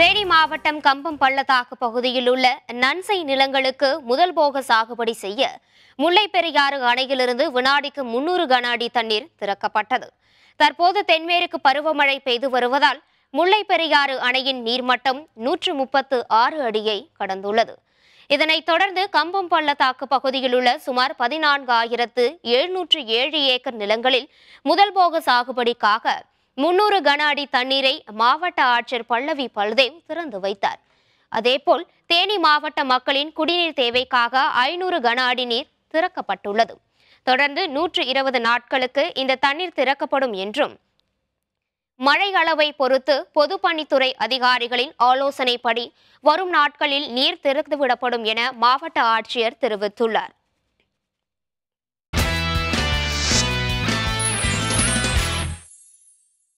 தேனி மாவட்டம் கம்பம் பள்ளத்தாக்கு பகுதியில் உள்ள நன்சை நிலங்களுக்கு முதல் போக சாகுபடி செய்ய முல்லை பெரியாறு அணையிலிருந்து வினாடிக்கு முன்னூறு கன அடி தண்ணீர் திறக்கப்பட்டது தற்போது தென்மேற்கு பருவமழை பெய்து வருவதால் முல்லை பெரியாறு அணையின் நீர்மட்டம் நூற்று முப்பத்து ஆறு அடியை கடந்துள்ளது இதனைத் தொடர்ந்து கம்பம் பள்ளத்தாக்கு பகுதியில் உள்ள சுமார் பதினான்கு ஆயிரத்து எழுநூற்று ஏழு ஏக்கர் நிலங்களில் முதல் போக சாகுபடிக்காக முன்னூறு கன அடி தண்ணீரை மாவட்ட ஆட்சியர் பல்லவி பல்தேவ் திறந்து வைத்தார் அதேபோல் தேனி மாவட்ட மக்களின் குடிநீர் தேவைக்காக ஐநூறு கன அடி நீர் திறக்கப்பட்டுள்ளது தொடர்ந்து நூற்று இருபது நாட்களுக்கு இந்த தண்ணீர் திறக்கப்படும் என்றும் மழை அளவை பொறுத்து பொதுப்பணித்துறை அதிகாரிகளின் ஆலோசனைப்படி வரும் நாட்களில் நீர் திறந்துவிடப்படும் என மாவட்ட ஆட்சியர் தெரிவித்துள்ளார்